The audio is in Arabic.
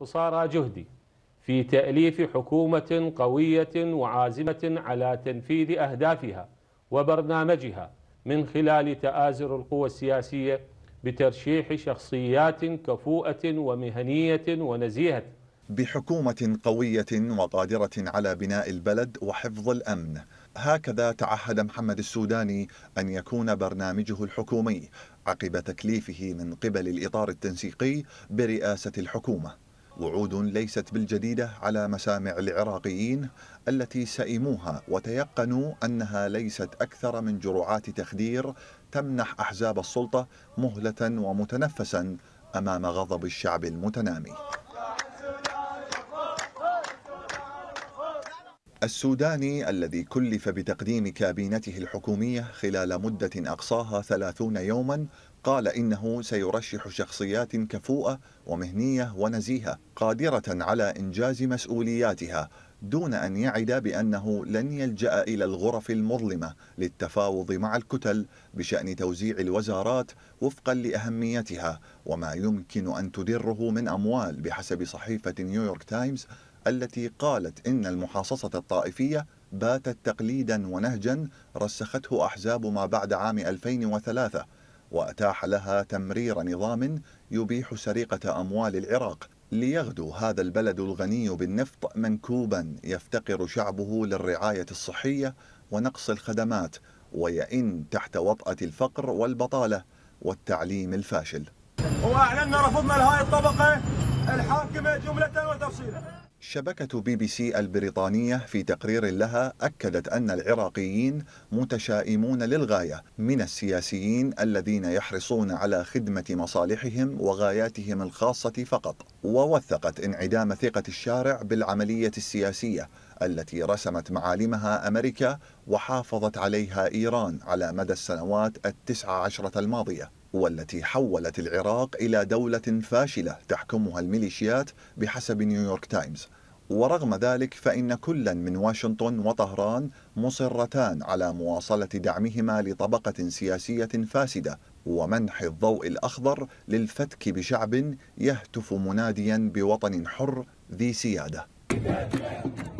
قصارى جهدي في تأليف حكومة قوية وعازمة على تنفيذ أهدافها وبرنامجها من خلال تآزر القوى السياسية بترشيح شخصيات كفوءة ومهنية ونزيهة بحكومة قوية وقادرة على بناء البلد وحفظ الأمن هكذا تعهد محمد السوداني أن يكون برنامجه الحكومي عقب تكليفه من قبل الإطار التنسيقي برئاسة الحكومة وعود ليست بالجديدة على مسامع العراقيين التي سئموها وتيقنوا أنها ليست أكثر من جرعات تخدير تمنح أحزاب السلطة مهلة ومتنفسا أمام غضب الشعب المتنامي السوداني الذي كلف بتقديم كابينته الحكومية خلال مدة أقصاها ثلاثون يوما قال إنه سيرشح شخصيات كفوءة ومهنية ونزيهة قادرة على إنجاز مسؤولياتها دون أن يعد بأنه لن يلجأ إلى الغرف المظلمة للتفاوض مع الكتل بشأن توزيع الوزارات وفقا لأهميتها وما يمكن أن تدره من أموال بحسب صحيفة نيويورك تايمز التي قالت إن المحاصصة الطائفية باتت تقليدا ونهجا رسخته أحزاب ما بعد عام 2003 وأتاح لها تمرير نظام يبيح سرقة أموال العراق ليغدو هذا البلد الغني بالنفط منكوبا يفتقر شعبه للرعاية الصحية ونقص الخدمات ويئن تحت وطأة الفقر والبطالة والتعليم الفاشل وأعلنا رفضنا لهذه الطبقة الحاكمة جملة وتفصيلا شبكة بي بي سي البريطانية في تقرير لها أكدت أن العراقيين متشائمون للغاية من السياسيين الذين يحرصون على خدمة مصالحهم وغاياتهم الخاصة فقط، ووثقت انعدام ثقة الشارع بالعملية السياسية التي رسمت معالمها أمريكا وحافظت عليها إيران على مدى السنوات التسع عشرة الماضية. والتي حولت العراق إلى دولة فاشلة تحكمها الميليشيات بحسب نيويورك تايمز ورغم ذلك فإن كلا من واشنطن وطهران مصرتان على مواصلة دعمهما لطبقة سياسية فاسدة ومنح الضوء الأخضر للفتك بشعب يهتف مناديا بوطن حر ذي سيادة